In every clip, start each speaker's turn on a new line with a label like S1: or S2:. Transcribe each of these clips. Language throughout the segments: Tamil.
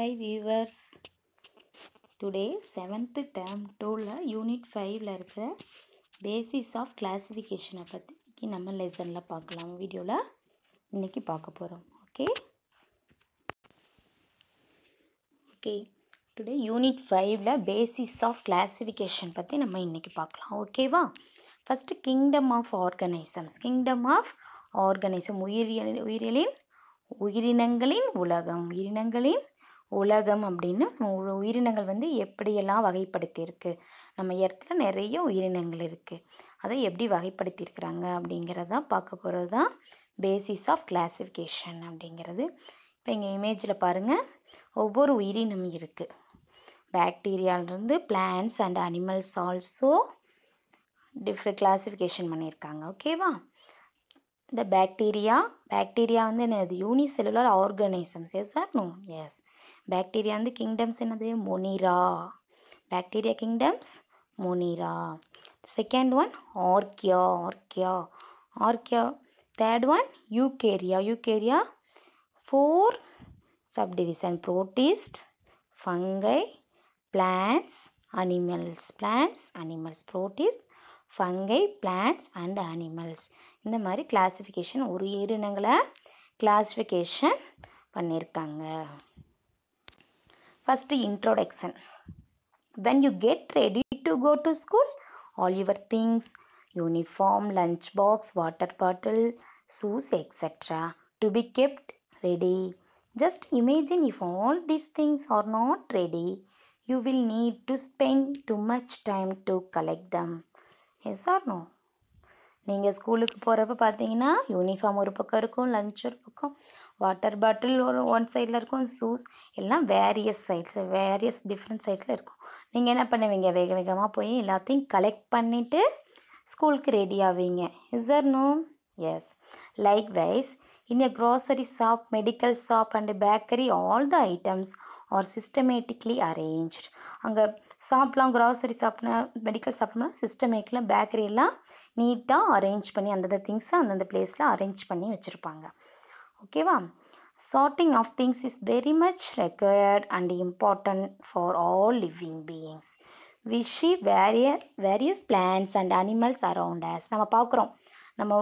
S1: High viewers today seventh term டூவில் யூனிட் ஃபைவ்ல இருக்கிற பேசிஸ் ஆஃப் கிளாஸிஃபிகேஷனை பற்றி இன்றைக்கி நம்ம லெசனில் பார்க்கலாம் வீடியோவில் இன்றைக்கி பார்க்க போகிறோம் ஓகே ஓகே டுடே யூனிட் ஃபைவ்ல பேசிஸ் ஆஃப் கிளாஸிஃபிகேஷன் பற்றி நம்ம இன்றைக்கி பார்க்கலாம் ஓகேவா first kingdom of organisms kingdom of organism உயிரியல் உயிரியலின் உயிரினங்களின் உலகம் உயிரினங்களின் உலகம் அப்படின்னு உயிரினங்கள் வந்து எப்படியெல்லாம் வகைப்படுத்தியிருக்கு நம்ம இடத்துல நிறைய உயிரினங்கள் இருக்குது அதை எப்படி வகைப்படுத்தியிருக்கிறாங்க அப்படிங்கிறதான் பார்க்க போகிறது தான் பேசிஸ் ஆஃப் கிளாஸிஃபிகேஷன் அப்படிங்கிறது இப்போ எங்கள் இமேஜில் பாருங்கள் ஒவ்வொரு உயிரினம் இருக்குது பேக்டீரியாலிருந்து plants and animals also different classification பண்ணியிருக்காங்க ஓகேவா இந்த பேக்டீரியா பேக்டீரியா வந்து என்னது unicellular organisms yes or no yes bacteria வந்து கிங்டம்ஸ் என்னது monera bacteria kingdoms monera second one archaea archaea archaea third one eukarya eukarya four subdivision protist fungi plants animals plants animals protist fungi plants and animals இந்த மாதிரி கிளாஸிஃபிகேஷன் ஒரு ஏறினங்களை கிளாஸிஃபிகேஷன் பண்ணியிருக்காங்க First introduction. When you get ready to go to school, all your things, uniform, lunch box, water bottle, shoes, etc. to be kept ready. Just imagine if all these things are not ready, you will need to spend too much time to collect them. Yes or no? நீங்கள் ஸ்கூலுக்கு போகிறப்ப பார்த்தீங்கன்னா யூனிஃபார்ம் ஒரு பக்கம் இருக்கும் லஞ்ச் ஒரு பக்கம் வாட்டர் பாட்டில் ஒரு ஒன் சைடில் இருக்கும் ஷூஸ் எல்லாம் வேரியஸ் சைட்ஸ் வேரியஸ் டிஃப்ரெண்ட் சைட்ஸில் இருக்கும் நீங்கள் என்ன பண்ணுவீங்க வேக வேகமாக போய் எல்லாத்தையும் கலெக்ட் பண்ணிவிட்டு ஸ்கூலுக்கு ரெடி ஆவீங்க is or no yes likewise in a shop medical shop and bakery all the items are systematically arrange அங்கே ஷாப்லாம் க்ராசரி ஷாப்னா மெடிக்கல் ஷாப்னா சிஸ்டமேட்டிக்கில் பேக்கரியெல்லாம் நீட்டாக அரேஞ்ச் பண்ணி அந்தந்த திங்ஸை அந்தந்த பிளேஸில் அரேஞ்ச் பண்ணி வச்சுருப்பாங்க ஓகேவா sorting of things is very much required and important for all living beings விஷி வேரிய various plants and animals around நம்ம பார்க்குறோம் நம்ம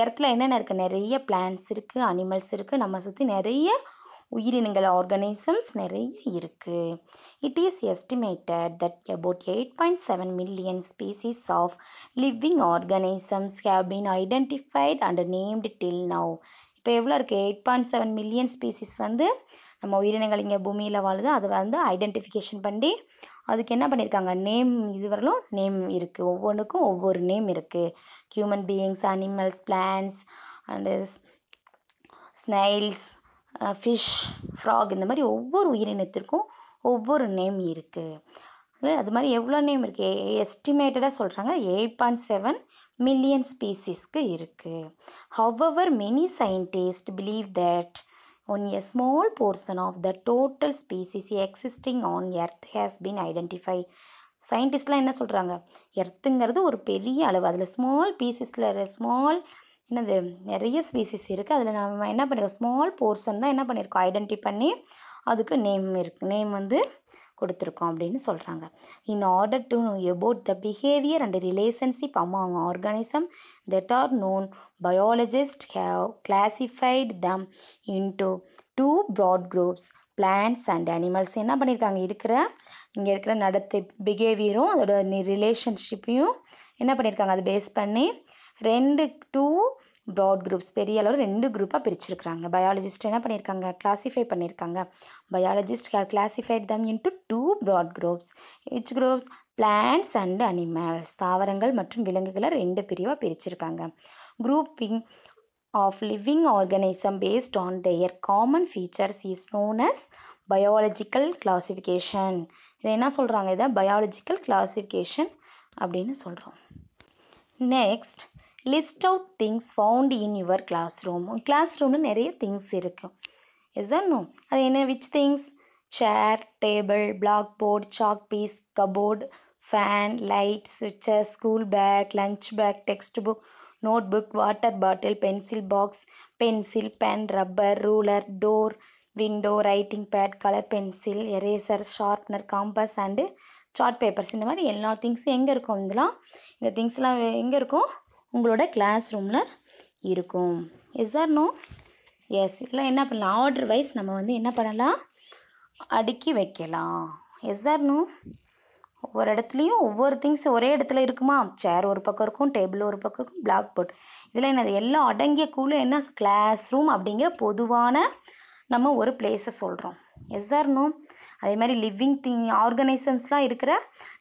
S1: இடத்துல என்னென்ன இருக்குது நிறைய பிளான்ஸ் இருக்குது அனிமல்ஸ் இருக்குது நம்ம சுற்றி நிறைய உயிரினங்கள் ஆர்கனிசம்ஸ் நிறைய இருக்குது it is estimated that about eight point seven million species of living organisms have been identified and named till now இப்போ எவ்வளோ இருக்குது eight point seven million species வந்து நம்ம உயிரினங்கள் இங்கே பூமியில் வாழுது அதை வந்து ஐடென்டிஃபிகேஷன் பண்ணி அதுக்கு என்ன பண்ணியிருக்காங்க நேம் இதுவரையிலும் நேம் இருக்குது ஒவ்வொன்றுக்கும் ஒவ்வொரு நேம் இருக்குது human beings animals plants and snails fish frog இந்த மாதிரி ஒவ்வொரு உயிரினத்திற்கும் ஒவ்வொரு நேம் இருக்குது அது மாதிரி எவ்வளோ நேம் இருக்குது எஸ்டிமேட்டடாக சொல்கிறாங்க எயிட் பாயிண்ட் செவன் மில்லியன் ஸ்பீசிஸ்க்கு இருக்குது however many scientist believe that one a small portion of the total species existing on earth has been identify சயின்டிஸ்ட்லாம் என்ன சொல்கிறாங்க எர்த்துங்கிறது ஒரு பெரிய அளவு அதில் ஸ்மால் பீசஸில் ஸ்மால் என்னது நிறைய ஸ்பீசிஸ் இருக்குது அதில் நம்ம என்ன பண்ணியிருக்கோம் ஸ்மால் போர்ஷன் தான் என்ன பண்ணியிருக்கோம் ஐடென்டி பண்ணி அதுக்கு நேம் இருக்குது நேம் வந்து கொடுத்துருக்கோம் அப்படின்னு சொல்கிறாங்க in order to know about the behaviour and relationship among organism that are known biologist have classified them into two broad groups plants and animals என்ன பண்ணியிருக்காங்க இருக்கிற இங்கே இருக்கிற நடத்தை பிஹேவியரும் அதோட ரிலேஷன்ஷிப்பையும் என்ன பண்ணியிருக்காங்க அதை பேஸ் பண்ணி ரெண்டு டூ ப்ராட் குரூப்ஸ் பெரிய அளவில் ரெண்டு குரூப்பாக பிரிச்சிருக்கிறாங்க பயாலஜிஸ்ட் என்ன பண்ணியிருக்காங்க கிளாஸிஃபை பண்ணியிருக்காங்க biologist classified them to two broad groups which groups plants and animals தாவரங்கள் மற்றும் விலங்குகளை ரெண்டு பிரிவாக பிரிச்சிருக்காங்க grouping of living organism based on their common features is known as biological classification இதை என்ன சொல்கிறாங்க இதை பயாலஜிக்கல் கிளாசிஃபிகேஷன் அப்படின்னு சொல்கிறோம் next list out things found in your class room class ரூமில் நிறைய திங்ஸ் இருக்கும் எஸ் நோ அது என்ன which things chair table black board chalk piece cupboard fan light சுவிட்சஸ் school bag lunch bag text book note book water bottle pencil box pencil pen rubber ruler door window writing pad colour pencil eraser sharpener compass and chart papers இந்த மாதிரி எல்லா திங்ஸும் எங்கே இருக்கும் இதெல்லாம் இந்த திங்ஸ்லாம் எங்கே இருக்கும் உங்களோட கிளாஸ் ரூமில் இருக்கும் எஸ் ஆர் நோ எஸ் இதெல்லாம் என்ன பண்ணலாம் ஆர்டர் வைஸ் நம்ம வந்து என்ன பண்ணலாம் அடுக்கி வைக்கலாம் எஸ் ஆர் நோ ஒவ்வொரு இடத்துலையும் ஒவ்வொரு திங்ஸ் ஒரே இடத்துல இருக்குமா சேர் ஒரு பக்கம் இருக்கும் டேபிள் ஒரு பக்கம் இருக்கும் பிளாக் போர்ட் இதில் என்னது எல்லாம் அடங்கிய கூழ என்ன கிளாஸ் ரூம் அப்படிங்கிற பொதுவான நம்ம ஒரு பிளேஸை சொல்கிறோம் எஸ் ஆர் நோ அதே மாதிரி லிவிங் திங் ஆர்கனைசம்ஸ்லாம் இருக்கிற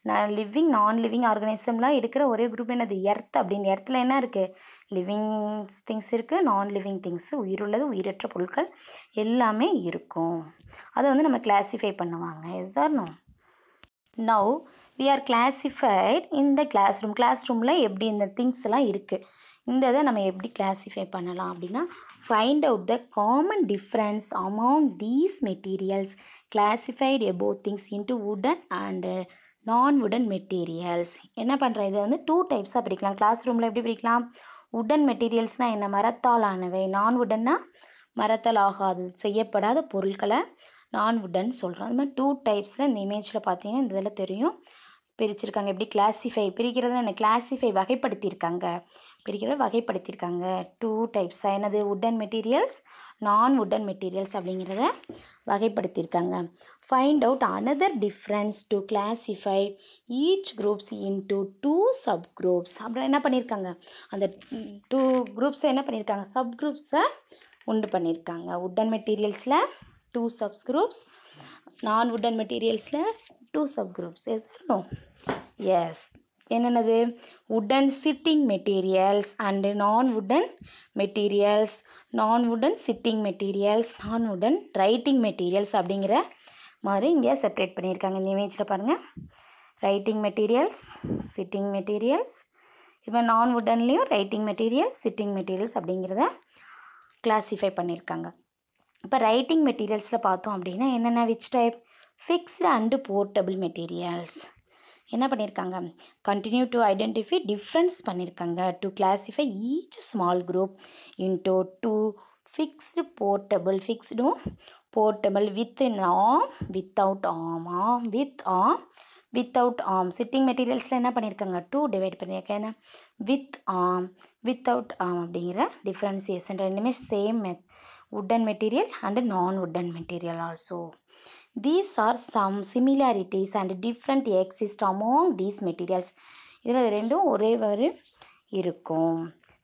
S1: நான் லிவிங் நான் லிவிங் ஆர்கனைசம்லாம் இருக்கிற ஒரே குரூப் என்னது எர்த் அப்படின்னு எர்த்தில் என்ன இருக்குது லிவிங் திங்ஸ் இருக்குது நான் லிவிங் திங்ஸு உயிருள்ளது உயிரற்ற பொருட்கள் எல்லாமே இருக்கும் அதை வந்து நம்ம கிளாஸிஃபை பண்ணுவாங்க no now we are classified இந்த கிளாஸ் ரூம் கிளாஸ் ரூமில் எப்படி இந்த திங்ஸ்லாம் இருக்குது இந்த இதை நம்ம எப்படி கிளாஸிஃபை பண்ணலாம் அப்படின்னா find out the common difference among these materials classified எபோ things into wooden and non wooden materials என்ன பண்ணுறேன் இது வந்து டூ டைப்ஸாக பிரிக்கலாம் கிளாஸ் ரூமில் எப்படி பிரிக்கலாம் உடன் மெட்டீரியல்ஸ்னால் என்ன மரத்தால் ஆனவை நான் உடன்னா மரத்தால் ஆகாது செய்யப்படாத பொருட்களை நான் உடன் சொல்கிறோம் அது மாதிரி டூ டைப்ஸில் இந்த இமேஜில் பார்த்தீங்கன்னா இந்த இதில் தெரியும் பிரிச்சிருக்காங்க எப்படி கிளாசிஃபை பிரிக்கிறது என்ன கிளாசிஃபை வகைப்படுத்தியிருக்காங்க பிரிக்கிறத வகைப்படுத்தியிருக்காங்க டூ டைப்ஸாக என்னது wooden materials non wooden materials அப்படிங்கிறத வகைப்படுத்தியிருக்காங்க find out another difference to classify each groups into two subgroups அப்புறம் என்ன பண்ணியிருக்காங்க அந்த டூ குரூப்ஸை என்ன பண்ணியிருக்காங்க சப்குரூப்ஸை உண்டு பண்ணியிருக்காங்க உட்டன் மெட்டீரியல்ஸில் two subs groups non wooden மெட்டீரியல்ஸில் two sub groups yes no yes என்னென்னது wooden sitting materials and non wooden materials non wooden sitting materials non wooden writing materials அப்படிங்கிற மாதிரி இங்கே செப்ரேட் பண்ணியிருக்காங்க இந்த இமேஜில் பாருங்கள் ரைட்டிங் மெட்டீரியல்ஸ் சிட்டிங் மெட்டீரியல்ஸ் இப்போ நான் வுடன்லேயும் ரைட்டிங் மெட்டீரியல் சிட்டிங் மெட்டீரியல்ஸ் அப்படிங்கிறத கிளாஸிஃபை பண்ணியிருக்காங்க இப்போ ரைட்டிங் மெட்டீரியல்ஸில் பார்த்தோம் அப்படின்னா என்னென்ன which type fixed and portable materials என்ன பண்ணியிருக்காங்க கண்டினியூ டு ஐடென்டிஃபை டிஃப்ரென்ஸ் பண்ணியிருக்காங்க to classify each small group into two fixed portable ஃபிக்ஸ்டும் portable with in arm without arm arm with arm without arm sitting மெட்டீரியல்ஸில் என்ன பண்ணியிருக்காங்க டூ டிவைட் பண்ணியிருக்கேன் ஏன்னா வித் ஆர்ம் வித்தவுட் ஆம் அப்படிங்கிற டிஃப்ரென்சியேஷன் ரெண்டுமே சேம் மெத் wooden material and non wooden material also these are some similarities and different exist among these materials இதில் ரெண்டும் ஒரே ஒரு இருக்கும்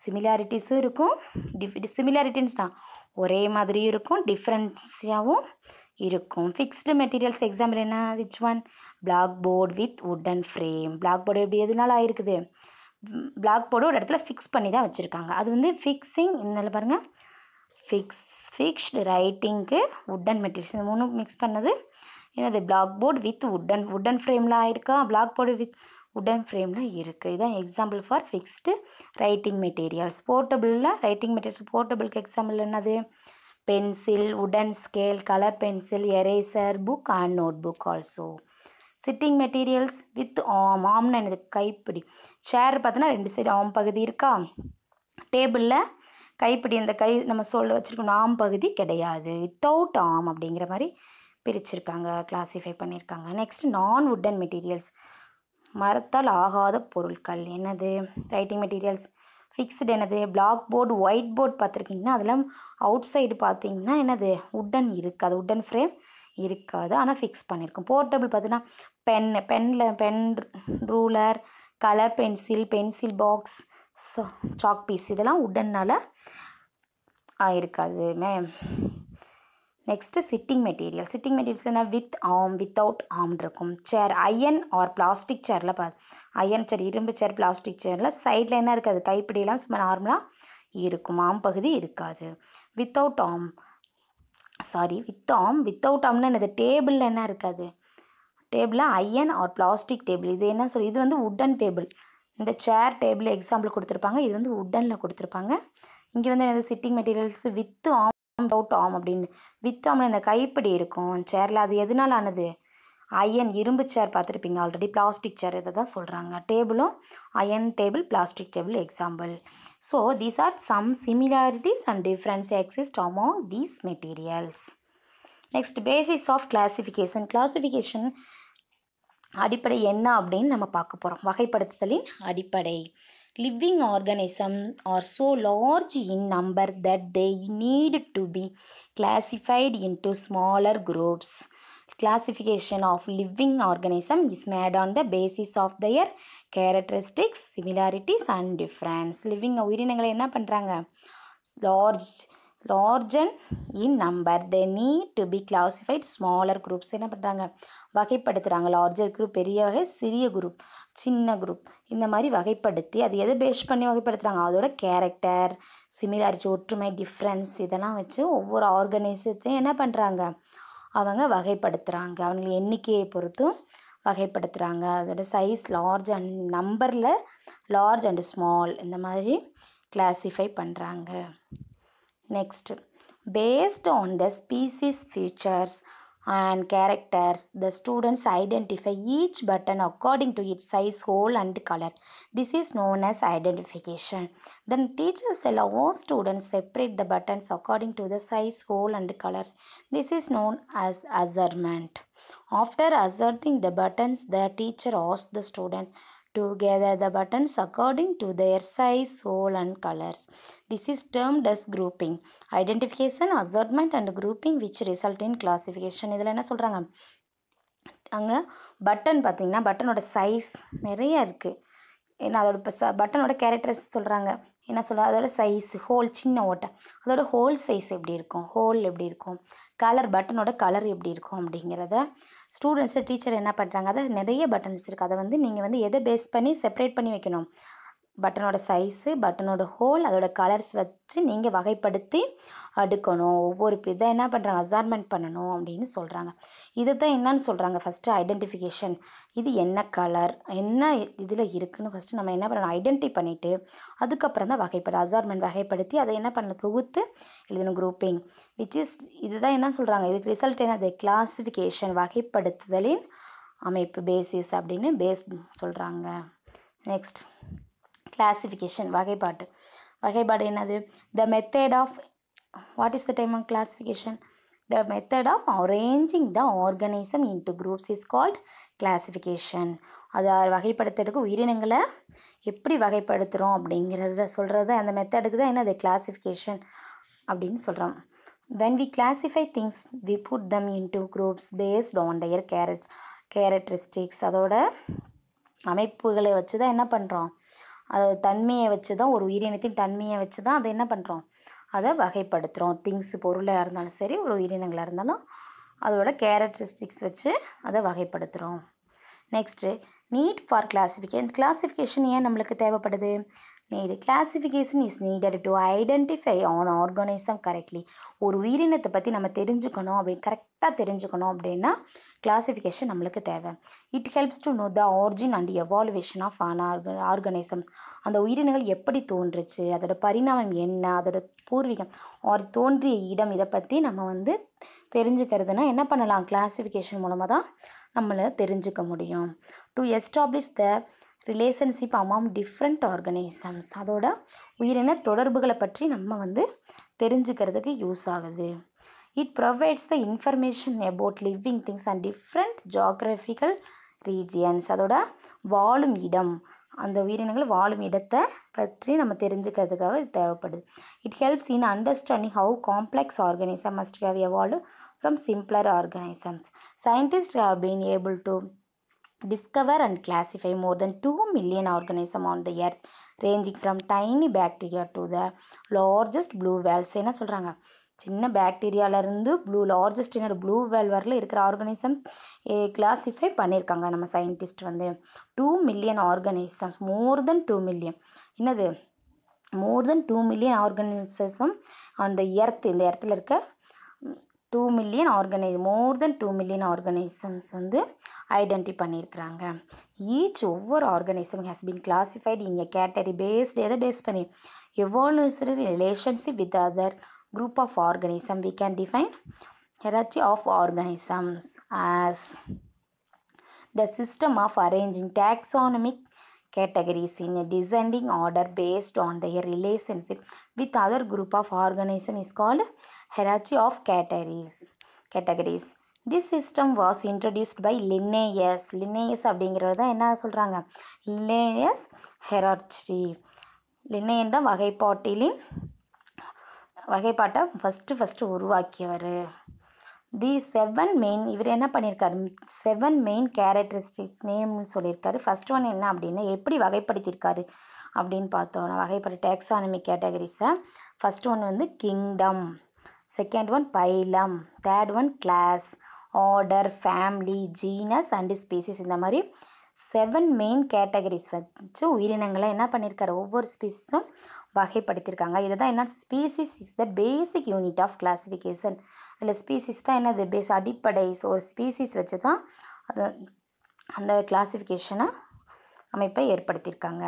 S1: சிமிலாரிட்டிஸும் இருக்கும் டிஃப் சிமிலாரிட்டின்ஸ் தான் ஒரே மாதிரியும் இருக்கும் டிஃப்ரென்ஸாகவும் இருக்கும் ஃபிக்ஸ்டு மெட்டீரியல்ஸ் எக்ஸாம்பிள் என்ன which one black board with wooden frame black board எப்படி எதுனால ஆயிருக்குது பிளாக் போர்டு ஒரு இடத்துல ஃபிக்ஸ் பண்ணி தான் வச்சுருக்காங்க அது வந்து ஃபிக்ஸிங் என்ன பாருங்கள் ஃபிக்ஸ் ஃபிக்ஸ்டு ரைட்டிங்க்கு வுடன் மெட்டீரியல்ஸ் இந்த மூணும் மிக்ஸ் பண்ணது என்னது பிளாக் போர்டு வித் வுடன் வுடன் ஃப்ரேம்லாம் ஆயிருக்கா பிளாக் போர்டு வித் உடன் ஃப்ரேமில் இருக்குது இதுதான் example for fixed writing materials போர்ட்டபிளில் ரைட்டிங் மெட்டீரியல்ஸ் போர்ட்டபிளுக்கு எக்ஸாம்பிள் என்னது pencil wooden scale colour pencil eraser book and note book also sitting materials with arm ஆம்னா எனது கைப்பிடி சேர் பார்த்தோன்னா ரெண்டு சைடு ஆம் பகுதி இருக்கா டேபிளில் கைப்பிடி இந்த கை நம்ம சொல்ல வச்சுருக்கணும் ஆம் பகுதி கிடையாது வித்தவுட் ஆம் அப்படிங்கிற மாதிரி பிரிச்சிருக்காங்க கிளாஸிஃபை பண்ணியிருக்காங்க நெக்ஸ்ட் நான் உட்டன் மெட்டீரியல்ஸ் மரத்தால் ஆகாத பொருட்கள் என்னது ரைட்டிங் மெட்டீரியல்ஸ் ஃபிக்ஸ்டு என்னது பிளாக் போர்டு ஒயிட் போர்டு பார்த்துருக்கீங்கன்னா அதெல்லாம் அவுட் சைடு பார்த்தீங்கன்னா என்னது உட்டன் இருக்காது உட்டன் ஃப்ரேம் இருக்காது ஆனால் ஃபிக்ஸ் பண்ணியிருக்கோம் போர்ட்டபிள் பார்த்தீங்கன்னா பென் பெனில் pen ruler colour pencil pencil box chalk piece இதெல்லாம் உட்டன்னால் இருக்காது மே நெக்ஸ்ட்டு சிட்டிங் மெட்டீரியல் சிட்டிங் மெட்டீரியல்ஸ்னால் வித் ஆம் வித்தவுட் ஆம் இருக்கும் சேர் அயன் ஆர் பிளாஸ்டிக் சேரில் பா அயன் சேர் இரும்பு சேர் பிளாஸ்டிக் சேரில் சைடில் என்ன இருக்காது கைப்பிடியெல்லாம் சும்மா நார்மலாக இருக்கும் ஆம் பகுதி இருக்காது without arm sorry with arm without ஆம்னா என்னது டேபிளில் என்ன இருக்காது டேபிளில் அயன் ஆர் பிளாஸ்டிக் டேபிள் இது என்ன சொல்லி இது வந்து உட்டன் டேபிள் இந்த சேர் டேபிள் எக்ஸாம்பிள் கொடுத்துருப்பாங்க இது வந்து உட்டனில் கொடுத்துருப்பாங்க இங்கே வந்து எனது சிட்டிங் மெட்டீரியல்ஸ் வித்து ஆம் ஆம் அவுட் ஆம் அப்படின்னு வித் ஆம்ல இந்த கைப்பிடி இருக்கும் சேரில் அது எதுனால ஆனது அயன் இரும்பு சேர் பார்த்துருப்பீங்க ஆல்ரெடி பிளாஸ்டிக் சேர் இதை தான் சொல்கிறாங்க டேபிளும் iron table plastic table example so these are some similarities and difference exist among these materials next basis of classification classification அடிப்படை என்ன அப்படின்னு நம்ம பார்க்க போகிறோம் வகைப்படுத்துதலின் அடிப்படை living organism are so large in number that they need to be classified into smaller groups classification of living organism is made on the basis of their characteristics similarities and difference living உயிரினங்களை என்ன பண்ணுறாங்க large larger in number they need to be classified smaller groups என்ன பண்ணுறாங்க வகைப்படுத்துகிறாங்க லார்ஜர் குரூப் பெரிய வகை சிறிய குரூப் சின்ன குரூப் இந்த மாதிரி வகைப்படுத்தி அது எதை பேஸ் பண்ணி வகைப்படுத்துகிறாங்க அதோட கேரக்டர் சிமிலாரிட்டி ஒற்றுமை டிஃப்ரென்ஸ் இதெல்லாம் வச்சு ஒவ்வொரு ஆர்கனைசத்தையும் என்ன பண்ணுறாங்க அவங்க வகைப்படுத்துகிறாங்க அவங்க எண்ணிக்கையை பொறுத்தும் வகைப்படுத்துகிறாங்க அதோட சைஸ் லார்ஜ் அண்ட் நம்பரில் லார்ஜ் அண்டு ஸ்மால் இந்த மாதிரி கிளாஸிஃபை பண்ணுறாங்க next based on the species features and characters. The students identify each button according to its size, hole and color. This is known as identification. Then teachers allow students separate the buttons according to the size, hole and colors. This is known as assortment. After asserting the buttons, the teacher asks the student to gather the buttons according to their size, hole and colors. This is termed as grouping. Identification, assortment and grouping which result in classification. இதில் என்ன சொல்கிறாங்க அங்கே பட்டன் பார்த்தீங்கன்னா பட்டனோட சைஸ் நிறைய இருக்குது ஏன்னா அதோட இப்போ button பட்டனோட characters சொல்கிறாங்க என்ன சொல்ல அதோட size, hole, சின்ன ஓட்ட. அதோட hole size எப்படி இருக்கும் hole எப்படி இருக்கும் கலர் பட்டனோட கலர் எப்படி இருக்கும் அப்படிங்கிறத ஸ்டூடெண்ட்ஸு டீச்சர் என்ன பண்ணுறாங்க அதை நிறைய பட்டன்ஸ் இருக்குது அதை வந்து நீங்கள் வந்து எதை பேஸ் பண்ணி செப்பரேட் பண்ணி வைக்கணும் பட்டனோட சைஸு பட்டனோட ஹோல் அதோட கலர்ஸ் வச்சு நீங்கள் வகைப்படுத்தி அடுக்கணும் ஒவ்வொரு இதை என்ன பண்ணுறாங்க அசார்மெண்ட் பண்ணணும் அப்படின்னு சொல்கிறாங்க இது தான் என்னன்னு சொல்கிறாங்க ஃபஸ்ட்டு ஐடென்டிஃபிகேஷன் இது என்ன கலர் என்ன இதில் இருக்குதுன்னு ஃபஸ்ட்டு நம்ம என்ன பண்ணணும் ஐடென்டி பண்ணிவிட்டு அதுக்கப்புறம் தான் வகைப்படு அசார்மெண்ட் வகைப்படுத்தி அதை என்ன பண்ண தொகுத்து எழுதணும் குரூப்பிங் விச் இஸ் இதுதான் என்ன சொல்கிறாங்க இதுக்கு ரிசல்ட் என்னது கிளாஸிஃபிகேஷன் வகைப்படுத்துதலின் அமைப்பு பேசிஸ் அப்படின்னு பேஸ் சொல்கிறாங்க நெக்ஸ்ட் கிளாசிஃபிகேஷன் வகைப்பாட்டு வகைப்பாடு என்னது the method of what is the time of classification the method of arranging the organism into groups is called classification அது வகைப்படுத்துறதுக்கு உயிரினங்களை எப்படி வகைப்படுத்துகிறோம் அப்படிங்கிறத சொல்கிறது அந்த மெத்தடுக்கு தான் என்னது கிளாசிஃபிகேஷன் அப்படின்னு சொல்கிறோம் when we classify things we put them into groups based on their கேரட் கேரக்டரிஸ்டிக்ஸ் அதோட அமைப்புகளை வச்சு தான் என்ன பண்ணுறோம் அதோட தன்மையை வச்சு தான் ஒரு உயிரினத்தின் தன்மையை வச்சு தான் அதை என்ன பண்ணுறோம் அதை வகைப்படுத்துகிறோம் திங்ஸ் பொருளாக இருந்தாலும் சரி ஒரு உயிரினங்களாக இருந்தாலும் அதோட கேரக்டரிஸ்டிக்ஸ் வச்சு அதை வகைப்படுத்துகிறோம் next need for classification classification ஏன் நம்மளுக்கு தேவைப்படுது need classification is needed to identify an organism correctly ஒரு உயிரினத்தை பற்றி நம்ம தெரிஞ்சுக்கணும் அப்படின்னு கரெக்டாக தெரிஞ்சுக்கணும் அப்படின்னா கிளாசிஃபிகேஷன் நம்மளுக்கு தேவை it helps to know the origin and evolution of an ஆர்க ஆர்கனைசம்ஸ் அந்த உயிரினங்கள் எப்படி தோன்றுச்சு அதோட பரிணாமம் என்ன அதோட பூர்வீகம் ஆர் தோன்றிய இடம் இதை பற்றி நம்ம வந்து தெரிஞ்சுக்கிறதுனா என்ன பண்ணலாம் கிளாசிஃபிகேஷன் மூலமாக தான் நம்மளை தெரிஞ்சுக்க முடியும் to establish the relationship among different organisms அதோட உயிரின தொடர்புகளை பற்றி நம்ம வந்து தெரிஞ்சுக்கிறதுக்கு யூஸ் ஆகுது it provides the information about living things and different geographical regions அதோட வாழும் இடம் அந்த உயிரினங்கள் வாழும் இடத்தை பற்றி நம்ம தெரிஞ்சுக்கிறதுக்காக இது தேவைப்படுது it helps in understanding how complex organism must have evolve from simpler organisms scientist have been able to discover and classify more than two million organism on the earth ranging from tiny bacteria to the largest blue whales என்ன சொல்கிறாங்க சின்ன பேக்டீரியாவிலேருந்து ப்ளூ லார்ஜஸ்ட் ப்ளூ வேல் இருக்கிற ஆர்கனிசம் கிளாஸிஃபை பண்ணியிருக்காங்க நம்ம சயின்டிஸ்ட் வந்து two million organisms more than two million என்னது more than two million organism on the earth இந்த இடத்துல இருக்க two million organise more than two million organisms வந்து ஐடென்டி பண்ணியிருக்கிறாங்க ஈச் ஒவ்வொரு ஆர்கனைசம் ஹேஸ் பீன் கிளாஸிஃபைடு இங்கே கேட்டரி பேஸ்டு எதை பேஸ் பண்ணி evolutionary relationship with other group of organism we can define hierarchy of organisms as the system of arranging taxonomic categories in a descending order based on their relationship with other group of organism is called hierarchy of categories categories this system was introduced by Linnaeus Linnaeus அப்படிங்கிறது தான் என்ன சொல்கிறாங்க Linnaeus hierarchy லின்னேயன் தான் வகைப்பாட்டிலின் வகைப்பாட்டை ஃபஸ்ட்டு ஃபஸ்ட்டு உருவாக்கியவர் தி செவன் மெயின் இவர் என்ன பண்ணியிருக்காரு செவன் மெயின் கேரக்டரிஸ்டிக்ஸ் நேம்னு சொல்லியிருக்காரு ஃபஸ்ட் ஒன் என்ன அப்படின்னா எப்படி வகைப்படுத்தியிருக்காரு அப்படின்னு பார்த்தோம் வகைப்பட டேக்ஸானமி கேட்டகரிஸை ஃபஸ்ட் ஒன் வந்து kingdom second one phylum third one class order family genus and species இந்த மாதிரி செவன் மெயின் கேட்டகரிஸ் வச்சு உயிரினங்களை என்ன பண்ணியிருக்காரு ஒவ்வொரு ஸ்பீசிஸும் வகைப்படுத்தியிருக்காங்க இதை தான் என்ன species is the basic unit of classification இல்லை ஸ்பீசிஸ் தான் என்னது பேஸ் அடிப்படை ஸோ ஒரு ஸ்பீசிஸ் வச்சு தான் அது அந்த கிளாஸிஃபிகேஷனை அமைப்பை ஏற்படுத்தியிருக்காங்க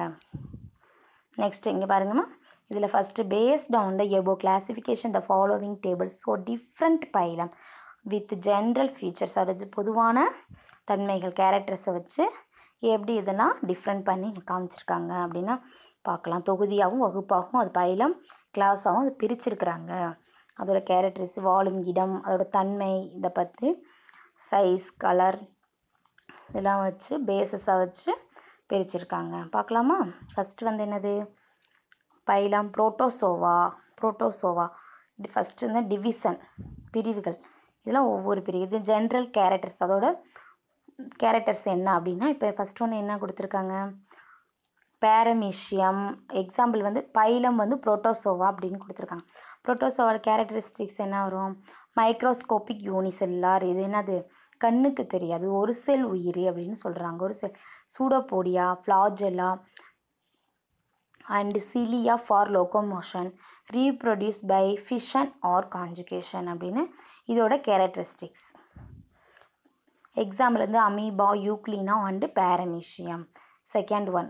S1: நெக்ஸ்ட் இங்கே பாருங்கம்மா இதில் first based on the above classification the following table so different phylum with general features அதாவது பொதுவான தன்மைகள் கேரக்டர்ஸை வச்சு எப்படி இதெல்லாம் டிஃப்ரெண்ட் பண்ணி காமிச்சிருக்காங்க அப்படின்னா பார்க்கலாம் தொகுதியாகவும் வகுப்பாகவும் அது பயிலம் கிளாஸாகவும் அது பிரிச்சிருக்கிறாங்க அதோட கேரக்டர்ஸ் வாழும் இடம் அதோட தன்மை இதை பற்றி சைஸ் கலர் இதெல்லாம் வச்சு பேஸஸாக வச்சு பிரிச்சிருக்காங்க பார்க்கலாமா ஃபஸ்ட்டு வந்து என்னது பயிலம் புரோட்டோசோவா புரோட்டோசோவா ஃபஸ்ட்டு வந்து டிவிஷன் பிரிவுகள் இதெல்லாம் ஒவ்வொரு பிரிவு இது ஜென்ரல் கேரக்டர்ஸ் அதோட கேரக்டர்ஸ் என்ன அப்படின்னா இப்போ ஃபஸ்ட் ஒன்று என்ன கொடுத்துருக்காங்க பேரமீஷியம் எக்ஸாம்பிள் வந்து பைலம் வந்து புரோட்டோசோவா அப்படின்னு கொடுத்துருக்காங்க புரோட்டோசோவோட கேரக்டரிஸ்டிக்ஸ் என்ன வரும் மைக்ரோஸ்கோபிக் யூனிசெல்லார் இது என்னது கண்ணுக்கு தெரியாது ஒரு செல் உயிரி அப்படின்னு சொல்கிறாங்க ஒரு cell pseudopodia flagella and cilia for locomotion reproduce by fission or conjugation அப்படின்னு இதோட கேரக்டரிஸ்டிக்ஸ் எக்ஸாம்பிள் வந்து amoeba euglena and paramecium second one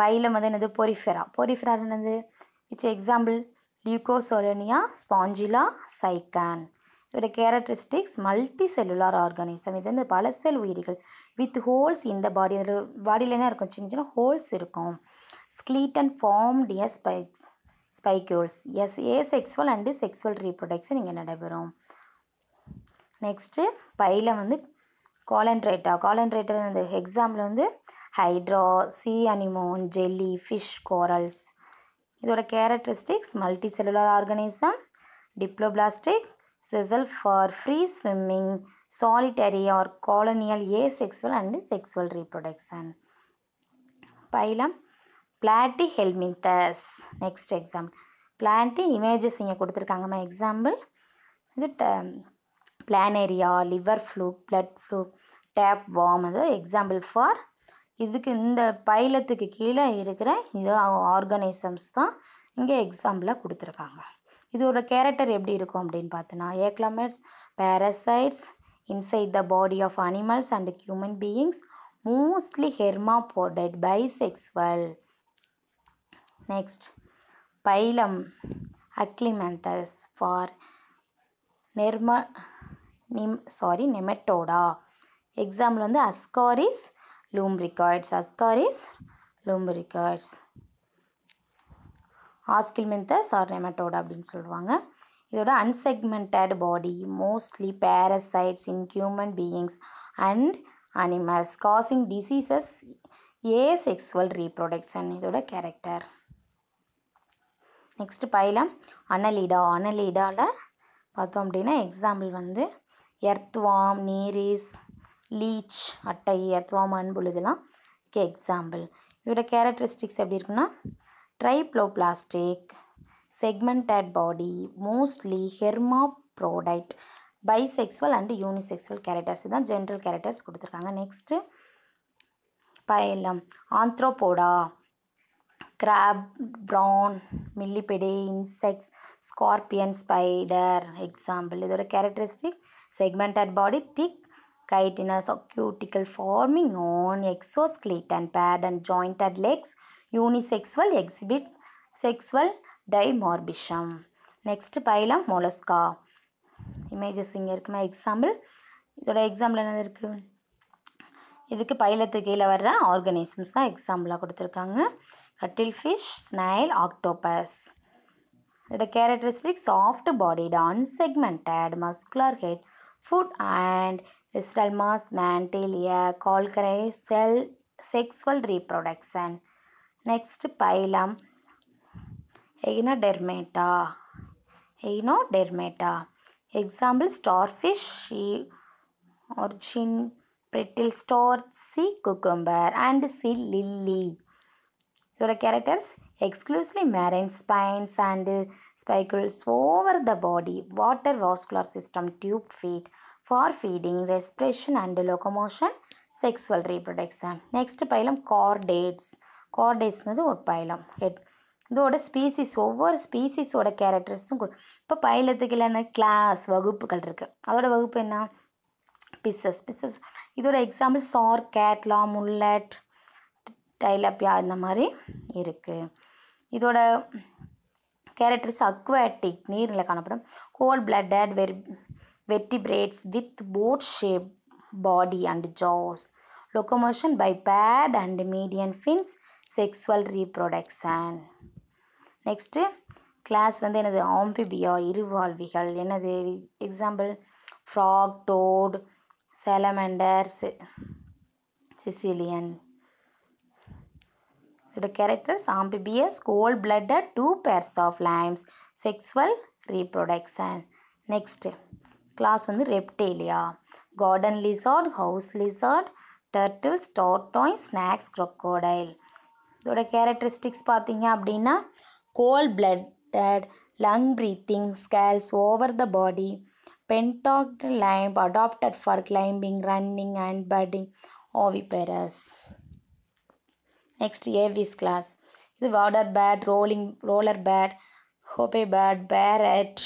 S1: பையில் வந்து என்னது பொரிஃபெரா பொரிஃபெரா என்னது இட்ஸ் எக்ஸாம்பிள் லியூகோசோலனியா ஸ்பாஞ்சிலா சைக்கான் இதோட கேரக்டரிஸ்டிக்ஸ் மல்டி செல்லுலார் ஆர்கானிசம் இது வந்து பல செல் உயிரிகள் வித் ஹோல்ஸ் இந்த பாடி அதில் பாடியில் என்ன இருக்கும் சின்ன சின்ன ஹோல்ஸ் இருக்கும் அண்ட் ஃபார்ம்டு எஸ் ஸ்பை spicules as asexual and sexual reproduction இங்கே நடைபெறும் நெக்ஸ்ட்டு பையில் வந்து காலன்ட்ரேட்டா காலன்ட்ரேட்டர் அந்த எக்ஸாம்பிள் வந்து hydra sea anemone jelly fish corals இதோட characteristics multi cellular organism diploblastic sessile for free swimming solitary or colonial asexual and sexual reproduction phylum platyhelminthes next exam பிளான்ட்டி இமேஜஸ் இங்கே கொடுத்துருக்காங்கம்மா எக்ஸாம்பிள் இது planaria liver fluke blood fluke tapeworm அது எக்ஸாம்பிள் ஃபார் இதுக்கு இந்த பைலத்துக்கு கீழே இருக்கிற இது ஆர்கனைசம்ஸ் தான் இங்கே எக்ஸாம்பிளாக கொடுத்துருக்காங்க இதோட கேரக்டர் எப்படி இருக்கும் அப்படின்னு பார்த்தோன்னா acoelomates parasites inside the body of animals and human beings mostly ஹெர்மா hermaphrodite bisexual next phylum aschelminthes for நெர்ம நிம் சாரி நெமெட்டோடா எக்ஸாம்பிள் வந்து Ascaris lumbricoids. Ascaris lumbricoids. Aschelminthes or nematode அப்படின்னு சொல்லுவாங்க இதோட unsegmented body mostly parasites in human beings and animals causing diseases asexual reproduction இதோட கேரக்டர் நெக்ஸ்ட் பைலம் அனலீடா அனலீடாவில் பார்த்தோம் அப்படின்னா எக்ஸாம்பிள் வந்து எர்த்வாம் நீரிஸ் லீச் அட்டை அத்வா மண்புழுதெல்லாம் கே எக்ஸாம்பிள் இதோட கேரக்டரிஸ்டிக்ஸ் எப்படி இருக்குன்னா triploblastic segmented body mostly hermaphrodite bisexual and unisexual characters தான் ஜென்ரல் கேரக்டர்ஸ் கொடுத்துருக்காங்க next phylum arthropoda crab prawn millipede insects scorpion spider example இதோட characteristic segmented body thick Chitinous or cuticle forming on exoskeleton paired and jointed legs. Unisexual exhibits sexual dimorphism. Next phylum mollusca images இங்கே இருக்குன்னா எக்ஸாம்பிள் இதோட எக்ஸாம்பிள் என்னது இருக்குது இதுக்கு பைலத்து கீழே வர்ற ஆர்கனிசம்ஸ் தான் எக்ஸாம்பிளாக கொடுத்துருக்காங்க கட்டில் ஃபிஷ் ஸ்னைல் ஆக்டோபஸ் இதோட characteristic soft bodied unsegmented muscular head foot and Estelmas, mantelia, Colcrae, cell sexual reproduction. Next phylum Echinodermata. Echinodermata. Example starfish, origin brittle store, sea cucumber and sea lily. Your characters exclusively marine spines and spicules over the body, water vascular system, tube feet. for feeding, respiration and locomotion, sexual reproduction. Next phylum chordates கார்டேட்ஸ்ங்கிறது ஒரு பயிலம் ஹெட் இதோட ஸ்பீசிஸ் ஒவ்வொரு ஸ்பீசிஸோட கேரக்டர்ஸும் இப்போ பயிலத்துக்கு இல்லைன்னா கிளாஸ் வகுப்புகள் இருக்குது அதோட வகுப்பு என்ன பிசஸ் பிசஸ் இதோட எக்ஸாம்பிள் சார் கேட்லா முல்லட் டைலப்பியா இந்த மாதிரி இருக்குது இதோட கேரக்டர்ஸ் அக்வாட்டிக் நீரில் காணப்படும் cold blooded very vertebrates with boat shape body and jaws locomotion by pad and median fins sexual reproduction next class வந்து என்னது amphibia இருவாழ்விகள் என்னது example frog toad salamander sicilian the characters amphibious cold blooded two pairs of limbs sexual reproduction next class வந்து reptilia garden lizard house lizard turtles டாட்டாய் ஸ்நாக்ஸ் க்ரொக்கோடைல் இதோட கேரக்டரிஸ்டிக்ஸ் பார்த்தீங்க அப்படின்னா cold blooded lung breathing scales over the body pentadactyl limb adapted for climbing running and putting oviparous next aves class இது water bird rolling roller bird hoopoe bird parrot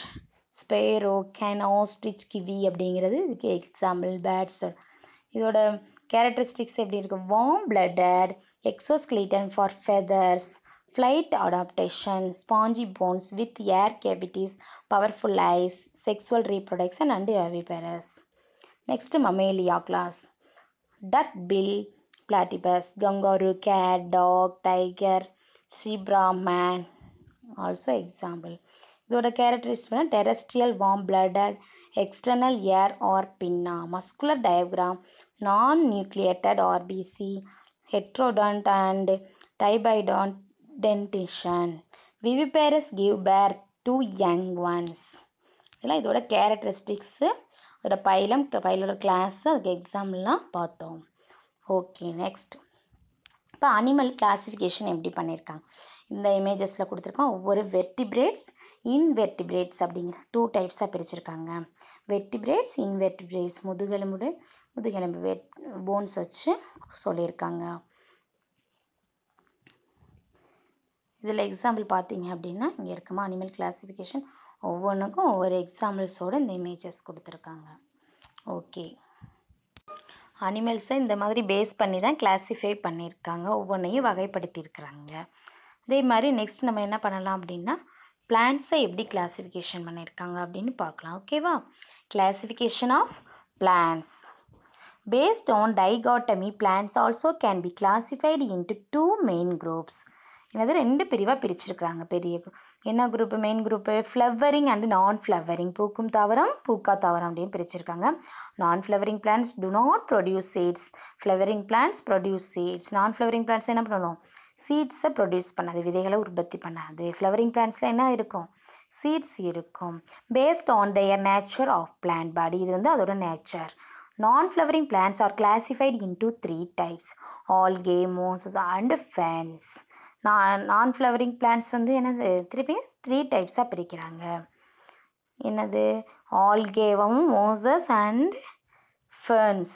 S1: sparrow கேன் ஸ்டிச் கிவி அப்படிங்கிறது இதுக்கு எக்ஸாம்பிள் பேட்ஸ் இதோட கேரக்டரிஸ்டிக்ஸ் எப்படி இருக்குது warm blooded exoskeleton for feathers flight adaptation spongy bones with air cavities powerful eyes sexual reproduction and oviparous next mammalia class duck bill platypus kangaroo cat dog tiger zebra man also example இதோட கேரக்டரிஸ்டிக்னா terrestrial warm blooded external ear or pinna muscular diaphragm non nucleated RBC heterodont and diphyodont dentition viviparous give birth to young ones இதெல்லாம் இதோட கேரக்டரிஸ்டிக்ஸு இதோட பைலம் பைலோட கிளாஸு அதுக்கு எக்ஸாம்லாம் பார்த்தோம் ஓகே நெக்ஸ்ட் இப்போ அனிமல் கிளாஸிஃபிகேஷன் எப்படி பண்ணியிருக்காங்க இந்த இமேஜஸில் கொடுத்துருக்கோம் ஒவ்வொரு வெர்டிப்ரேட்ஸ் இன்வெர்டிபிரேட்ஸ் அப்படிங்கிற டூ டைப்ஸாக பிரிச்சுருக்காங்க வெர்டிபிரேட்ஸ் இன்வெர்டிபிரேட்ஸ் முதுகெலும்பு முதுகெலும்பு வெட் போன்ஸ் வச்சு சொல்லியிருக்காங்க இதில் எக்ஸாம்பிள் பார்த்தீங்க அப்படின்னா இங்கே இருக்கமா அனிமல் கிளாஸிஃபிகேஷன் ஒவ்வொன்றுக்கும் ஒவ்வொரு எக்ஸாம்பிள்ஸோடு இந்த இமேஜஸ் கொடுத்துருக்காங்க ஓகே அனிமல்ஸை இந்த மாதிரி பேஸ் பண்ணி தான் கிளாஸிஃபை பண்ணியிருக்காங்க ஒவ்வொன்றையும் வகைப்படுத்தியிருக்கிறாங்க இதே மாதிரி நெக்ஸ்ட் நம்ம என்ன பண்ணலாம் அப்படின்னா பிளான்ஸை எப்படி கிளாஸிஃபிகேஷன் பண்ணியிருக்காங்க அப்படின்னு பார்க்கலாம் ஓகேவா classification of plants based on dichotomy plants also can be classified into two main groups என்னது ரெண்டு பிரிவாக பிரிச்சிருக்கிறாங்க பெரிய என்ன group main group flowering and non flowering பூக்கும் தாவரம் பூக்கா தாவரம் அப்படின்னு பிரிச்சிருக்காங்க non flowering plants do not produce seeds flowering plants produce seeds non flowering plants என்ன பண்ணணும் சீட்ஸை ப்ரொடியூஸ் பண்ணாது விதைகளை உற்பத்தி பண்ணாது ஃப்ளவரிங் பிளான்ட்ஸில் என்ன இருக்கும் சீட்ஸ் இருக்கும் based on their nature of plant body இது வந்து அதோட nature non flowering plants are classified into three types algae mosses and ferns non non flowering plans வந்து என்னது திருப்பி த்ரீ டைப்ஸாக பிரிக்கிறாங்க என்னது ஆல்கேவும் mosses and ferns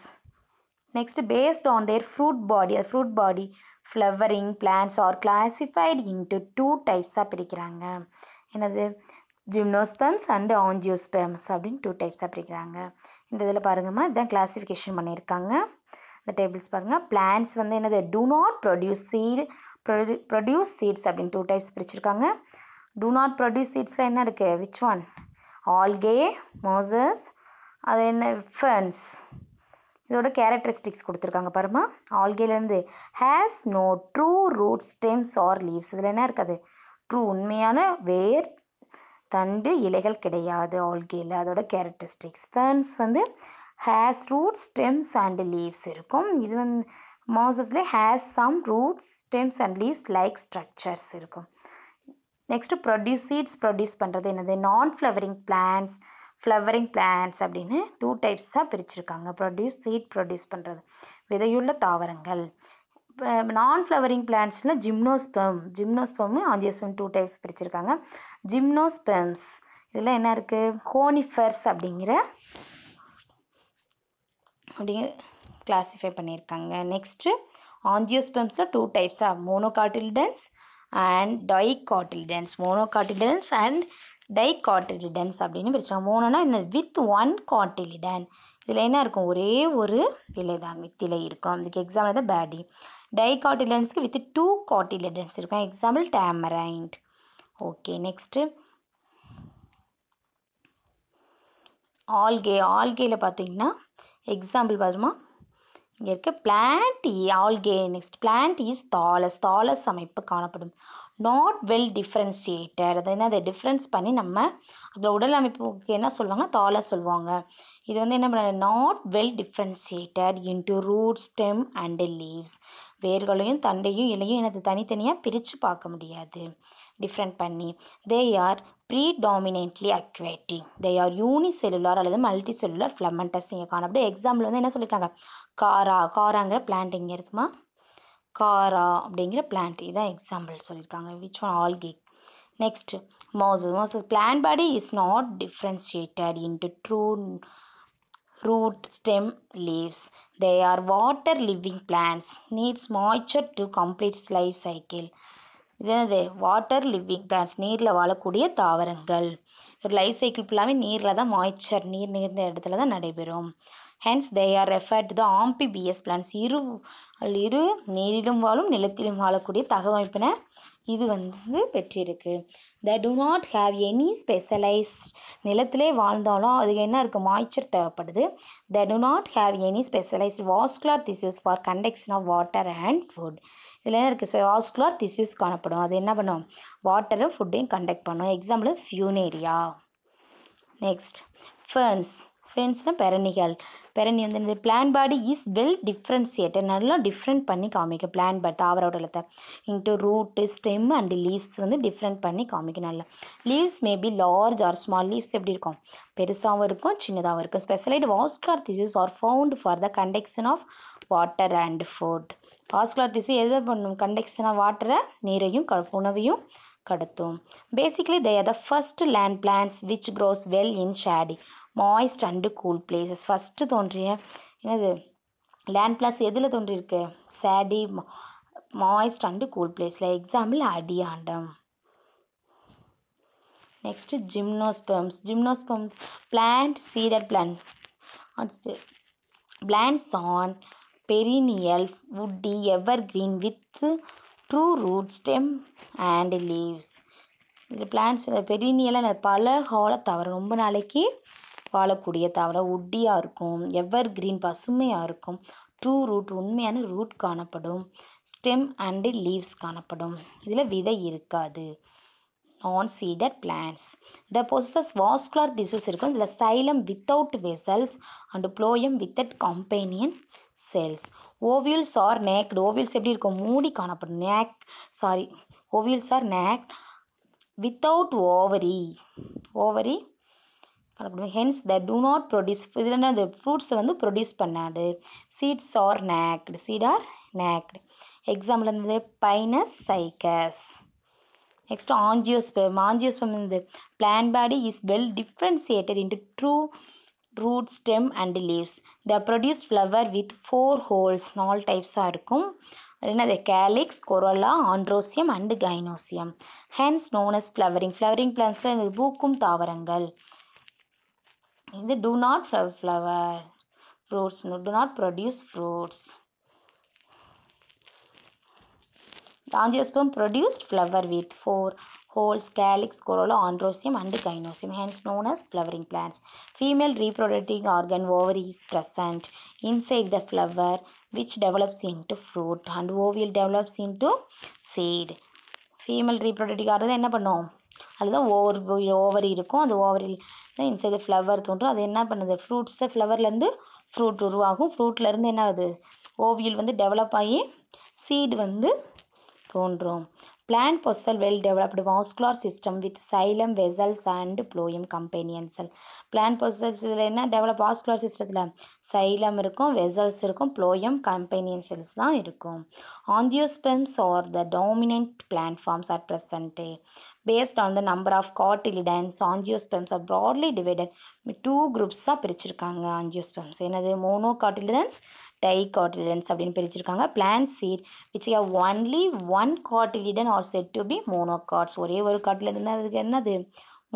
S1: next based on their fruit body அது fruit body flowering plants are classified into two டைப்ஸாக பிரிக்கிறாங்க என்னது ஜிம்னோஸ்பம்ஸ் அண்ட் ஆஞ்சியோஸ்பெம்ஸ் அப்படின்னு டூ டைப்ஸாக பிரிக்கிறாங்க இந்த இதில் பாருங்கம்மா இதுதான் கிளாசிஃபிகேஷன் பண்ணியிருக்காங்க இந்த டேபிள்ஸ் பாருங்கள் பிளான்ஸ் வந்து என்னது டூ நாட் ப்ரொடியூஸ் சீட் ப்ரொடியூ ப்ரொடியூஸ் சீட்ஸ் அப்படின்னு டூ டைப்ஸ் பிரிச்சிருக்காங்க டூ நாட் ப்ரொடியூஸ் சீட்ஸில் என்ன இருக்குது விச் ஒன் ஆல்கே மோசஸ் அது என்ன ஃபர்ன்ஸ் இதோட கேரக்டரிஸ்டிக்ஸ் கொடுத்துருக்காங்க பாருமா ஆல்கேலேருந்து has no true root stems or leaves இதில் என்ன இருக்காது ட்ரூ உண்மையான வேர் தண்டு இலைகள் கிடையாது ஆல்கேல அதோட கேரக்டரிஸ்டிக்ஸ் ஃபேன்ஸ் வந்து has root stems and leaves இருக்கும் இது வந்து மாசஸ்ல has some roots stems and leaves like structures இருக்கும் நெக்ஸ்ட்டு ப்ரொடியூஸ் சீட்ஸ் ப்ரொடியூஸ் பண்ணுறது என்னது non flowering plants flowering plants அப்படின்னு டூ டைப்ஸாக பிரிச்சிருக்காங்க ப்ரொடியூஸ் சீட் ப்ரொடியூஸ் பண்ணுறது விதையுள்ள தாவரங்கள் நான் ஃப்ளவரிங் பிளான்ஸில் gymnosperm gymnosperm angiosperm two types பிரிச்சிருக்காங்க ஜிம்னோஸ்பெம்ஸ் இதில் என்ன இருக்குது கோனிஃபர்ஸ் அப்படிங்கிற அப்படிங்கிற கிளாஸிஃபை பண்ணியிருக்காங்க நெக்ஸ்ட்டு ஆஞ்சியோஸ்பெம்ஸில் டூ டைப்ஸாக monocotyledons and dicotyledons monocotyledons and di அப்படின்னு பிரிச்சாங்க மூணுனா என்ன வித் ஒன் காட்டிலிடன் இதில் என்ன இருக்கும் ஒரே ஒரு இலை தான் வித்திலை இருக்கும் அதுக்கு எக்ஸாம்பிள் தான் paddy di with two cotyledons இருக்கும் example tamarind okay next algae ஆல்கேயில் பார்த்தீங்கன்னா எக்ஸாம்பிள் பார்த்துமா இங்கே இருக்க plant algae next plant is thallus thallus அமைப்பு காணப்படும் நாட் வெல் டிஃப்ரென்சியேட்டட் அது என்ன அதை டிஃப்ரென்ஸ் பண்ணி நம்ம அதில் உடல் அமைப்புக்கு என்ன சொல்லுவாங்க தாலை சொல்லுவாங்க இது வந்து என்ன பண்ண not well differentiated into root stem and leaves வேர்களையும் தண்டையும் இலையும் எனக்கு தனித்தனியாக பிரித்து பார்க்க முடியாது டிஃப்ரெண்ட் பண்ணி தே ஆர் ப்ரீ predominantly aquatic they are unicellular அல்லது மல்டி செல்லுலார் ஃப்ளமெண்டஸ் இங்கே காணப்படும் எக்ஸாம்பிள் வந்து என்ன சொல்லியிருக்காங்க காரா காராங்கிற பிளான்ட் இங்கே இருக்குமா காரா அப்படிங்கிற பிளான்ட் இதுதான் எக்ஸாம்பிள் சொல்லியிருக்காங்க which one algae next mosses mosses plant body is not differentiated into true root stem leaves they are water living plants needs moisture to complete life cycle இது வாட்டர் லிவிங் பிளான்ஸ் நீரில் வாழக்கூடிய தாவரங்கள் லைஃப் சைக்கிள் ஃபுல்லாகவே நீரில் தான் மாய்ச்சர் நீர் நிகழ்ந்த இடத்துல தான் நடைபெறும் hence they are referred the amphibious plants இரு இரு நீரிலும் வாழும் நிலத்திலும் வாழக்கூடிய தகவமைப்பின இது வந்து பெற்றிருக்கு they do not have any specialised நிலத்திலே வாழ்ந்தாலும் அதுக்கு என்ன இருக்குது மாய்ச்சர் தேவைப்படுது they do not have any specialised vascular tissues for conduction of water and food இதில் என்ன இருக்குது வாஸ்குலார் திஸ்யூஸ் காணப்படும் அது என்ன பண்ணும் வாட்டரும் ஃபுட்டையும் கண்டக்ட் பண்ணும் எக்ஸாம்பிள் ஃபியூனேரியா நெக்ஸ்ட் ஃபென்ஸ் ஃபென்ஸ்னால் பெரணிகள் பெரணி வந்து வந்து plant body is well differentiated நல்லா டிஃப்ரெண்ட் பண்ணி காமிக்கும் பிளான் பாட் தாவரோட உடலத்தை into root stem and leaves வந்து டிஃப்ரெண்ட் பண்ணி காமிக்கும் நல்லா leaves maybe large or small leaves எப்படி இருக்கும் பெருசாகவும் இருக்கும் சின்னதாகவும் இருக்கும் specialised vascular tissues are found for the conduction of water and food vascular திசு எதை பண்ணும் கண்டெக்ஷனாக வாட்டரை நீரையும் க உணவையும் கடத்தும் basically they are the first land plants which grows well in shady moist and cool places first தோன்றிய என்னது லேண்ட் பிளாஸ் எதில் தோன்றியிருக்கு சேடி மாய்ஸ்ட் அண்டு கூல் பிளேஸில் example அடியாண்டம் next gymnosperms gymnosperm plant cedar plant plants are perennial woody evergreen with true root stem and leaves இது பிளான்ட்ஸ் பெரினியலாக பல ஹாலை தவிர ரொம்ப நாளைக்கு வாழக்கூடிய தாவரம் உட்டியாக இருக்கும் எவர் கிரீன் பசுமையாக இருக்கும் ட்ரூ ரூட் உண்மையான ரூட் காணப்படும் ஸ்டெம் அண்டு லீவ்ஸ் காணப்படும் இதில் விதை இருக்காது non seeded plants they possess vascular tissues இருக்கும் இதில் xylem without vessels and phloem without companion cells ovules are naked ovules எப்படி இருக்கும் மூடி காணப்படும் naked sorry ovules are naked without ovary ovary கலப்பிடுவோம் hence they do not produce இதில் அந்த ஃப்ரூட்ஸை வந்து ப்ரொடியூஸ் பண்ணாது seeds are naked seed are naked example வந்து Pinus cycas next angiosperm angiosperm இந்த plant body is well differentiated into true root stem and leaves they produce flower with four whorls நால் டைப்ஸாக இருக்கும் என்னது calyx corolla androecium and gynoecium hence known as flowering flowering பிளான்ஸில் பூக்கும் தாவரங்கள் இது do not flower fruits do not produce fruits angiosperm produced flower with four holes calyx corolla androsium and gynosium hence known as flowering plants female reproducing organ ovary is present inside the flower which develops into fruit and ovule develops into seed female reproductive organ என்ன பண்ணும் அதுதான் ஓவர் ஓவரி இருக்கும் அந்த ஓவரில் இன்சைடு ஃப்ளவர் தோன்றும் அது என்ன பண்ணுது ஃப்ரூட்ஸை ஃப்ளவர்லேருந்து ஃப்ரூட் உருவாகும் ஃப்ரூட்லேருந்து என்ன ஆகுது ஓவியல் வந்து டெவலப் ஆகி சீடு வந்து தோன்றும் plant possess well developed vascular system with xylem vessels and phloem companion cell plant possess இதில் என்ன டெவலப் வாஸ்குலார் சிஸ்டத்தில் சைலம் இருக்கும் வெசல்ஸ் இருக்கும் ப்ளோயம் கம்பெனியன்சல்ஸ் தான் இருக்கும் angiosperms are the dominant plant forms at present based on the number of cotyledons angiosperms are broadly divided two குரூப்ஸாக பிரிச்சிருக்காங்க ஆஞ்சியோஸ்பெம்ஸ் என்னது மோனோ காட்டிலிடன்ஸ் டை காட்டிலிடன்ஸ் அப்படின்னு பிரிச்சிருக்காங்க plant seed which have only one cotyledon are said to B மோனோகார்ட்ஸ் ஒரே ஒரு காட்டிலிடன் தான் அதுக்கு என்னது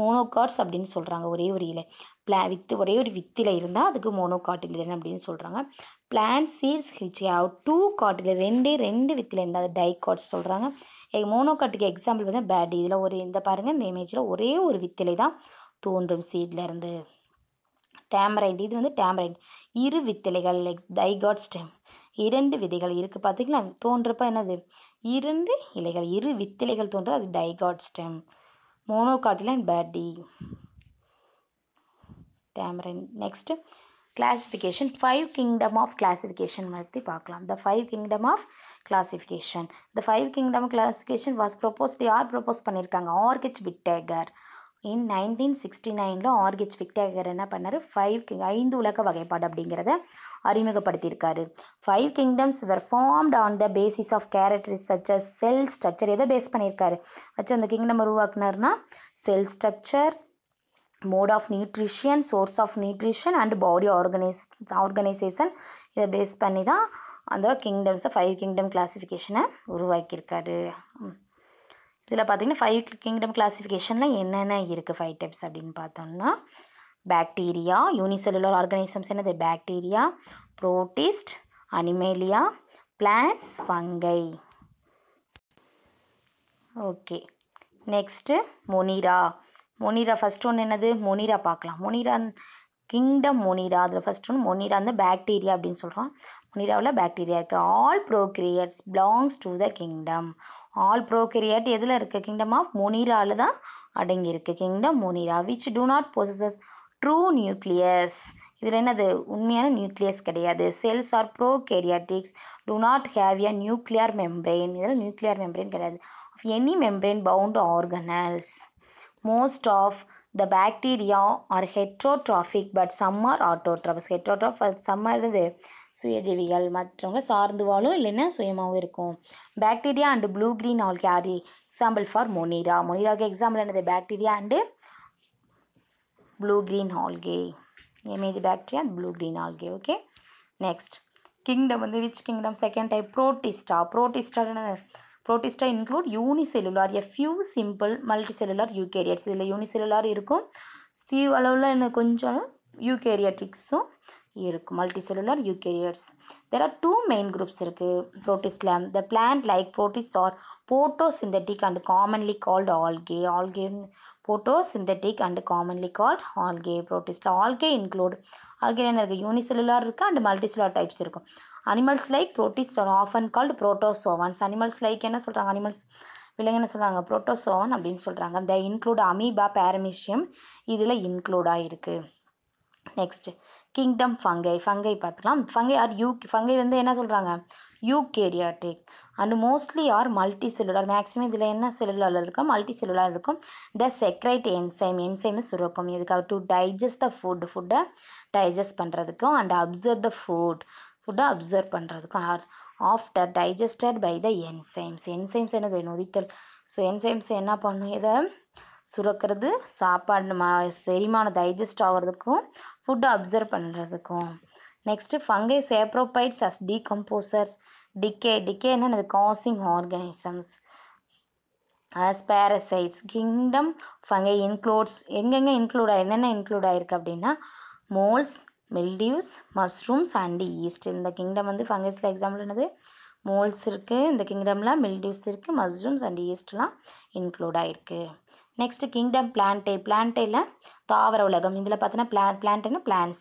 S1: மோனோகார்ட்ஸ் அப்படின்னு சொல்கிறாங்க ஒரே ஒரு இலை பிளா வித்து ஒரே ஒரு வித்தில் இருந்தால் அதுக்கு மோனோகாட்டிலிடன் அப்படின்னு சொல்கிறாங்க plant seeds which have two cotyledon ரெண்டே ரெண்டு வித்தில் இருந்தால் டை டைகாட்ஸ் சொல்கிறாங்க மோனோகாட்டுக்கு எக்ஸாம்பிள் வந்து பேட் இதில் ஒரு இந்த பாருங்கள் இந்த இமேஜில் ஒரே ஒரு வித்திலை தான் தோன்றும் சீட்லேருந்து டேமரைண்ட் இது வந்து டேமரைண்ட் இரு வித்திலைகள் லைக் டைகாட் ஸ்டெம் இரண்டு விதைகள் இருக்குது பார்த்தீங்களா தோன்றப்ப என்னது இரண்டு இலைகள் இரு வித்திலைகள் தோன்றது அது டைகாட் ஸ்டெம் மோனோகாட்டிலன் பேட்டி டேமரன் next classification five kingdom of classification பற்றி பார்க்கலாம் the five kingdom of classification the five kingdom classification was proposed யார் ப்ரொப்போஸ் பண்ணியிருக்காங்க R H Whittaker in nineteen sixty நைனில் ஆர்கிச் விக்டேகர் என்ன பண்ணார் ஃபைவ் கிங் ஐந்து உலக வகைப்பாடு அப்படிங்கிறத அறிமுகப்படுத்தியிருக்காரு five kingdoms were formed on the basis of character such as cell structure எதை பேஸ் பண்ணியிருக்காரு வச்சு அந்த கிங்டம் உருவாக்குனர்னா cell structure mode of nutrition source of nutrition and body organise organisation இதை பேஸ் பண்ணி தான் அந்த கிங்டம்ஸை ஃபைவ் கிங்டம் கிளாஸிஃபிகேஷனை உருவாக்கியிருக்காரு இதில் பார்த்தீங்கன்னா ஃபைவ் கிங்டம் கிளாஸிஃபிகேஷனில் என்னென்ன இருக்குது ஃபைவ் டைப்ஸ் அப்படின்னு பார்த்தோம்னா பாக்டீரியா யூனிசெல்லுலர் ஆர்கனிசம்ஸ் என்னது bacteria protist Animalia plants fungi okay next Monera Monera first ஒன்று என்னது மொனிரா பார்க்கலாம் மொனிரா கிங்டம் மொனிரா அதில் ஃபஸ்ட் ஒன்று மொனிரா வந்து பாக்டீரியா அப்படின்னு சொல்கிறோம் முனிதாவில் பாக்டீரியா இருக்குது all prokaryotes belongs to the kingdom all prokaryote எதில் இருக்குது கிங்டம் ஆஃப் முனிராவில் தான் அடங்கியிருக்கு kingdom Monera which do not possesses true nucleus இதில் என்னது உண்மையான நியூக்ளியஸ் கிடையாது cells are prokaryotic do not have a nuclear membrane இதில் நியூக்ளியர் மெம்பரெயின் கிடையாது of any membrane bound organelles most of the bacteria are heterotrophic but some are autotrophic heterotroph some are இது சுயஜீவிகள் மற்றவங்க சார்ந்து வாழும் இல்லைன்னா சுயமாகவும் இருக்கும் bacteria and blue green algae example for Monera மொனிராவுக்கு எக்ஸாம்பிள் என்னது bacteria and blue green algae எமேஜ் bacteria blue green algae okay next kingdom வந்து which kingdom second type Protista Protista Protista include unicellular a few simple multicellular eukaryotes இதில் யூனிசெல்லுலார் இருக்கும் ஃபியூ அளவில் என்ன கொஞ்சம் யூகேரியட்டிக்ஸும் இருக்கும் multicellular eukaryotes there are two main groups இருக்குது ப்ரோட்டிஸ்லாம் the plant like protists are synthetic and commonly called algae algae photosynthetic and commonly called algae ப்ரோட்டிஸ்டில் ஆல்கே இன்க்ளூட் ஆல்கே என்ன இருக்குது யூனிசெல்லுலார் இருக்குது அண்ட் மல்டிசெல்லுலார் டைப்ஸ் இருக்கும் animals like protists and called protozoans animals like என்ன சொல்கிறாங்க அனிமல்ஸ் விலங்கு என்ன சொல்கிறாங்க ப்ரோட்டோசோவன் அப்படின்னு சொல்கிறாங்க த இன்க்ளூட் அமீபா பேரமிஷியம் இதில் இன்க்ளூடாக இருக்குது நெக்ஸ்ட்டு கிங்டம் ஃபங்கை ஃபங்கை பார்த்துக்கலாம் ஃபங்கை ஆர் யூ ஃபங்கை வந்து என்ன சொல்கிறாங்க eukaryotic and mostly are multicellular maximum இதில் என்ன செல்லுலார் இருக்கும் மல்டி செல்லுலார் இருக்கும் த செக்ரைட் என்சைம் என்சைமை சுரக்கும் இதுக்காக டு டைஜஸ்ட் த ஃபுட் ஃபுட்டை டைஜஸ்ட் பண்ணுறதுக்கும் அண்ட் அப்சர்வ் த ஃபுட் ஃபுட்டை அப்சர்வ் பண்ணுறதுக்கும் or after digested by the enzymes enzymes என்னது நொதித்தல் ஸோ என்சைம்ஸ் என்ன பண்ணும் இதை சுரக்கிறது சாப்பாடு மா செரிமானம் டைஜஸ்ட் ஆகிறதுக்கும் ஃபுட்டை அப்சர்வ் பண்ணுறதுக்கும் next fungi saprophytes as decomposers decay டிகேன்னா அது causing organisms as parasites kingdom fungi includes எங்கெங்கே இன்க்ளூட் ஆகி என்னென்ன இன்க்ளூட் ஆகிருக்கு அப்படின்னா moulds mildews mushrooms and yeast இந்த கிங்டம் வந்து ஃபங்கஸில் எக்ஸாம்பிள் என்னது மோல்ஸ் இருக்குது இந்த கிங்டமில் மில்டியூஸ் இருக்குது மஷ்ரூம்ஸ் அண்ட் ஈஸ்ட்லாம் இன்க்ளூட் ஆகிருக்கு நெக்ஸ்ட்டு கிங்டம் பிளான்டே பிளான்டேயில் தாவர உலகம் இதில் பார்த்தீங்கன்னா பிளான் பிளான்ட்னா plants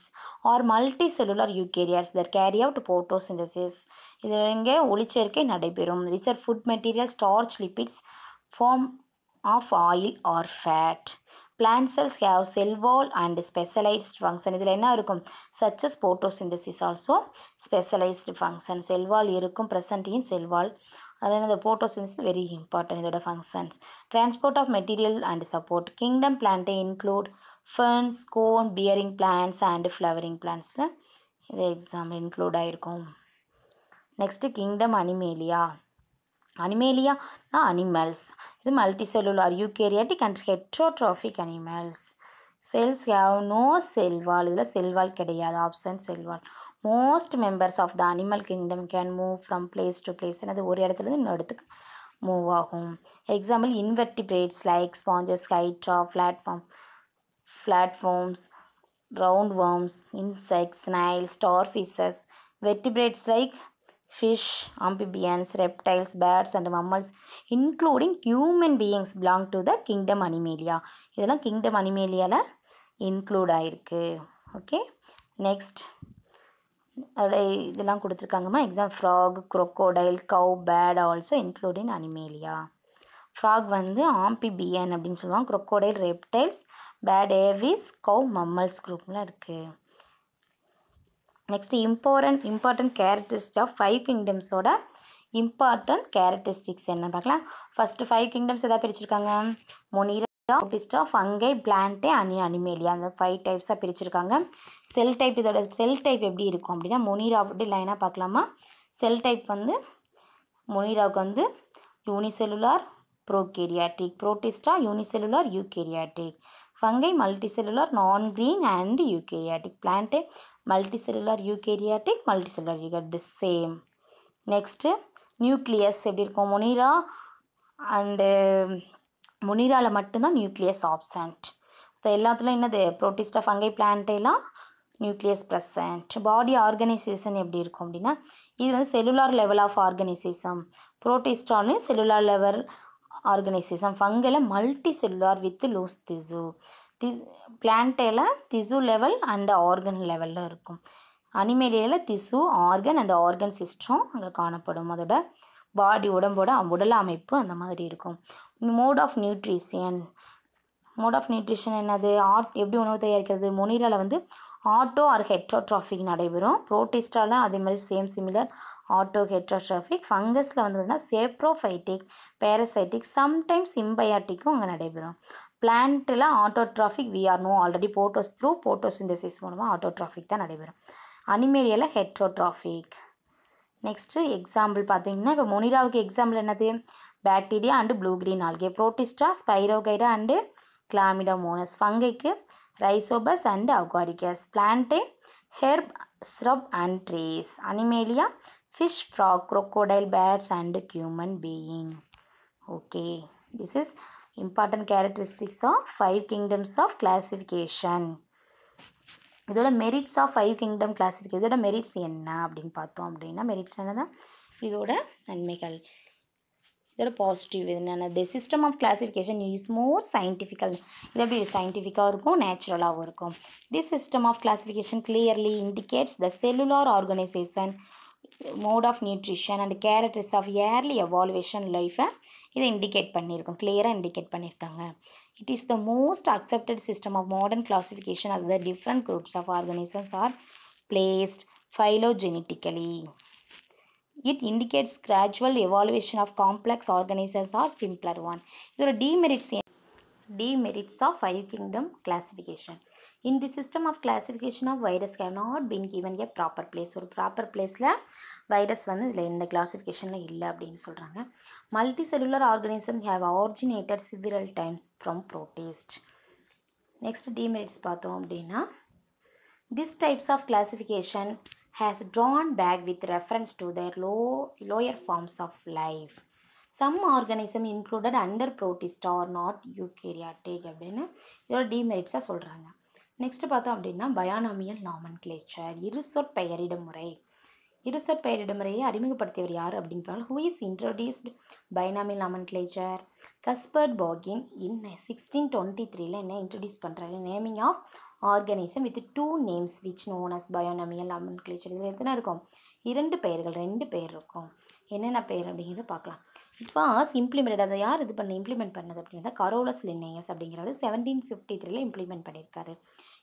S1: are multicellular eukaryotes they carry out synthesis இது இங்கே ஒளிச்சேர்க்கை நடைபெறும் reserve food material starch lipids form of oil or fat plant cells have cell wall and specialised function இதில் என்ன இருக்கும் such as synthesis also specialised function cell wall இருக்கும் ப்ரெசன்ட் செல்வால் அது இந்த போட்டோசிந்தசிஸ் வெரி இம்பார்ட்டன்ட் இதோட functions transport of material and support kingdom பிளான்ட்டை include ferns cone bearing plants and flowering பிளான்ஸில் இது எக்ஸாம் இன்க்ளூட் ஆகிருக்கும் நெக்ஸ்ட்டு கிங்டம் அனிமேலியா அனிமேலியானா அனிமல்ஸ் இது multicellular eukaryotic and heterotrophic animals cells have no cell wall இதில் செல்வால் கிடையாது absent cell wall most members of the animal kingdom can move from place to place அது ஒரு இடத்துலேருந்து இன்னொரு இடத்துக்கு மூவ் ஆகும் example invertebrates like sponges Hydra platform platforms, roundworms, insects, snails, starfishes, vertebrates like fish, amphibians, reptiles, birds and mammals including human beings belong to the kingdom Animalia. இதெல்லாம் kingdom Animaliaல include ஆயிருக்கு ஓகே நெக்ஸ்ட் இதெல்லாம் கொடுத்துருக்காங்கம்மா exam frog crocodile cow bat also including Animalia frog வந்து ஆம்பிபியன் அப்படின்னு சொல்லுவாங்க crocodile reptiles bat Aves cow mammals குரூப்லாம் இருக்குது next important important characteristic of five கிங்டம்ஸோட இம்பார்ட்டன்ட் கேரக்டரிஸ்டிக்ஸ் என்ன பார்க்கலாம் ஃபஸ்ட்டு ஃபைவ் கிங்டம்ஸ் எதாவது பிரிச்சிருக்காங்க மொனீரா ஆஃப் அங்கே பிளான்ட்டு அனி அனிமேலியா அந்த ஃபைவ் டைப்ஸாக பிரிச்சிருக்காங்க செல் டைப் இதோட செல் டைப் எப்படி இருக்கும் அப்படின்னா மொனிரா அப்படி லைனாக பார்க்கலாமா செல் டைப் வந்து மொனிராவுக்கு வந்து unicellular prokaryotic Protista unicellular eukaryotic fungi multicellular non-green and eukaryotic plant multicellular eukaryotic multicellular you got the same next nucleus எப்படி இருக்கும் முனிரா அண்டு முனிராவில் மட்டும்தான் நியூக்ளியஸ் ஆப்சண்ட் இப்போ எல்லாத்துலையும் என்னது ப்ரோட்டிஸ்டா ஃபங்கை பிளான்ட்டெல்லாம் நியூக்ளியஸ் ப்ரெசன்ட் பாடி ஆர்கனைசேஷன் எப்படி இருக்கும் அப்படின்னா இது வந்து செல்லுலார் லெவல் ஆஃப் ஆர்கனைசேஷன் ப்ரோட்டிஸ்டாலையும் செல்லுலார் லெவல் ஆர்கனைசேஷன் ஃபங்கில் மல்டி செல்லுலார் வித் லூஸ் திசு தி பிளான்ட்டேல திசு லெவல் அண்ட் ஆர்கன் லெவலில் இருக்கும் அனிமேலியில் திசு ஆர்கன் அண்ட் ஆர்கன் சிஸ்டம் அங்கே காணப்படும் அதோட பாடி உடம்போட உடல் அமைப்பு அந்த மாதிரி இருக்கும் mode of nutrition mode of nutrition என்னது ஆட் எப்படி உணவு தயாரிக்கிறது முனிரால் வந்து ஆட்டோ ஆர் ஹெட்ரோட்ராஃபிக் நடைபெறும் ப்ரோட்டிஸ்டாலாம் அதே மாதிரி சேம் சிமிலர் ஆட்டோ ஹெட்ரோட்ராஃபிக் ஃபங்கஸில் வந்து பார்த்தீங்கன்னா சேப்ரோஃபைட்டிக் பேரசைட்டிக் சம்டைம்ஸ் சிம்பயாட்டிக்கும் அங்கே நடைபெறும் பிளான்ட்டில் autotrophic we know already photos through synthesis மூலமாக ஆட்டோட்ராஃபிக் தான் நடைபெறும் அனிமேரியாவில் ஹெட்ரோட்ராஃபிக் நெக்ஸ்ட்டு எக்ஸாம்பிள் பார்த்தீங்கன்னா இப்போ மொனிராவுக்கு எக்ஸாம்பிள் என்னது bacteria and blue green algae Protista Spirochaeta and Chlamydomonas ஃபங்கைக்கு Rhizopus and Agaricus plant herb shrub and trees Animalia fish frog crocodile, birds and human being okay this is important characteristics of five kingdoms of classification இதோட merits of five kingdom classification இதோட மெரிட்ஸ் என்ன அப்படின்னு பார்த்தோம் அப்படின்னா மெரிட்ஸ் என்னன்னா இதோட நன்மைகள் இதோட பாசிட்டிவ் என்னென்ன the system of classification is more scientifical இது எப்படி சயின்டிஃபிக்காக இருக்கும் நேச்சுரலாகவும் இருக்கும் the system of classification clearly indicates the cellular organisation mode of nutrition and characters of early evolution லைஃப்பை இதை இண்டிகேட் பண்ணியிருக்கோம் கிளியராக இண்டிகேட் பண்ணியிருக்காங்க it is the most accepted system of modern classification as the different groups of organisms are placed phylogenetically it indicates gradual evolution of complex organisers or simpler one இதோட demerits demerits of five kingdom classification in the system of classification of virus have not been given a proper place ஒரு ப்ராப்பர் placeல வைரஸ் வந்து இதில் எந்த கிளாசிஃபிகேஷனில் இல்லை அப்படின்னு சொல்கிறாங்க multi cellular organism have originated several times from protist next demerits பார்த்தோம் அப்படின்னா this types of classification has drawn back with reference to their low lower forms of life some organism included under protista are not take அப்படின்னு இதோட டிமெரிட்ஸாக சொல்கிறாங்க நெக்ஸ்ட் பார்த்தோம் அப்படின்னா பயானாமியல் நாமன் கிளேச்சர் இருசொற் பெயரிட முறை இருசற்பெயரிடும் முறையை அறிமுகப்படுத்தியவர் யார் அப்படின்றால் who is binomial binomial nomenclature Gaspard Bauhin in sixteen twenty த்ரீல என்ன இன்ட்ரடியூஸ் பண்ணுறாரு naming of organism with two names which known as binomial nomenclature இதில் எத்தனை இருக்கும் இரண்டு பெயர்கள் ரெண்டு பெயர் இருக்கும் என்னென்ன பெயர் அப்படிங்கிறத பார்க்கலாம் இட் வாஸ் இம்ப்ளிமெண்ட் அதை யார் இது பண்ண இம்ப்ளிமெண்ட் பண்ணது அப்படின்னா கரோலஸ் லின்னேயஸ் அப்படிங்கிறது செவன்டீன் ஃபிஃப்டி த்ரீல இம்ப்ளிமெண்ட் பண்ணியிருக்காரு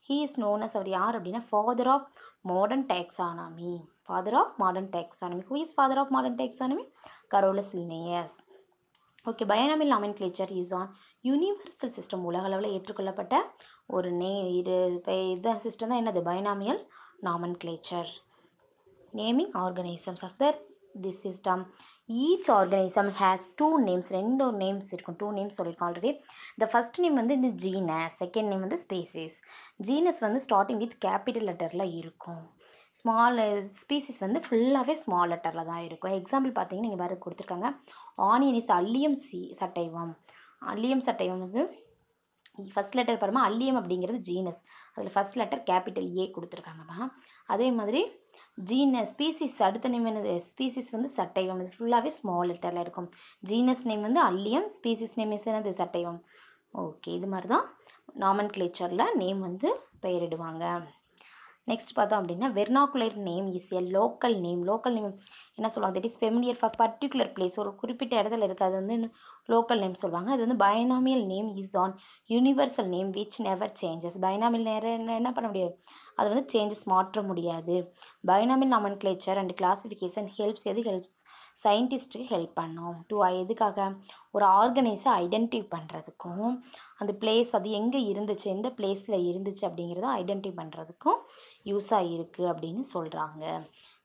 S1: ஹீ இஸ் நோன் அஸ் அவர் யார் அப்படின்னா father of modern taxonomy father of modern taxonomy who is father of modern taxonomy Carolus Linnaeus okay nomenclature is an universal system உலகளவில் ஏற்றுக்கொள்ளப்பட்ட ஒரு நே இது இது சிஸ்டம் தான் என்னது binomial nomenclature naming organisms of the this system each organism has two names ரெண்டு நேம்ஸ் இருக்கும் டூ நேம்ஸ் சொல்லியிருக்கோம் ஆல்ரெடி த ஃபஸ்ட் நேம் வந்து இந்த ஜீனஸ் செகண்ட் நேம் வந்து ஸ்பேசிஸ் ஜீனஸ் வந்து ஸ்டார்டிங் வித் கேபிட்டல் லெட்டரில் இருக்கும் ஸ்மால் ஸ்பீசிஸ் வந்து ஃபுல்லாகவே ஸ்மால் லெட்டரில் தான் இருக்கும் எக்ஸாம்பிள் பார்த்தீங்கன்னா நீங்கள் வேறு கொடுத்துருக்காங்க onion is allium c sativum allium sativum வந்து ஃபஸ்ட் லெட்டர் பாருமா அல்லியம் அப்படிங்கிறது ஜீனஸ் அதில் ஃபஸ்ட் லெட்டர் கேபிட்டல் ஏ கொடுத்துருக்காங்கம்மா அதே மாதிரி ஜீனஸ் ஸ்பீசிஸ் அடுத்த நேம் என்னது ஸ்பீசிஸ் வந்து சட்டைவம் இது ஃபுல்லாகவே ஸ்மால் லெட்டரில் இருக்கும் ஜீனஸ் நேம் வந்து அல்லியம் ஸ்பீசிஸ் நேம் இஸ் என்னது சட்டைவம் ஓகே இது மாதிரி தான் நாமன் கிளேச்சரில் நேம் வந்து பெயரிடுவாங்க நெக்ஸ்ட் பார்த்தோம் அப்படின்னா vernacular name is a local name local name என்ன சொல்லுவாங்க that is familiar for particular place ஒரு குறிப்பிட்ட இடத்துல இருக்குது அது வந்து லோக்கல் நேம் சொல்லுவாங்க அது வந்து binomial name is an universal name which never changes binomial நேரம் என்ன பண்ண முடியாது அது வந்து சேஞ்சஸ் மாற்ற முடியாது binomial nomenclature and classification helps எது ஹெல்ப்ஸ் சயின்டிஸ்ட்டுக்கு ஹெல்ப் பண்ணோம் டூ எதுக்காக ஒரு ஆர்கனைஸை ஐடென்டிஃபை பண்ணுறதுக்கும் அந்த பிளேஸ் அது எங்கே இருந்துச்சு எந்த பிளேஸில் இருந்துச்சு அப்படிங்கிறத ஐடென்டிஃபை பண்ணுறதுக்கும் யூஸாக இருக்குது அப்படின்னு சொல்கிறாங்க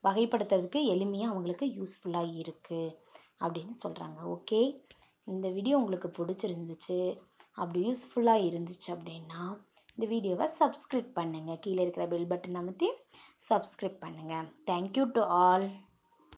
S1: வகைப்படுத்துறதுக்கு எளிமையாக அவங்களுக்கு யூஸ்ஃபுல்லாக இருக்குது அப்படின்னு சொல்கிறாங்க ஓகே இந்த வீடியோ உங்களுக்கு பிடிச்சிருந்துச்சு அப்படி யூஸ்ஃபுல்லாக இருந்துச்சு அப்படின்னா இந்த வீடியோவை சப்ஸ்கிரைப் பண்ணுங்கள் கீழே இருக்கிற பெல் பட்டன் அமைத்தி சப்ஸ்கிரைப் பண்ணுங்கள் தேங்க்யூ டு ஆல்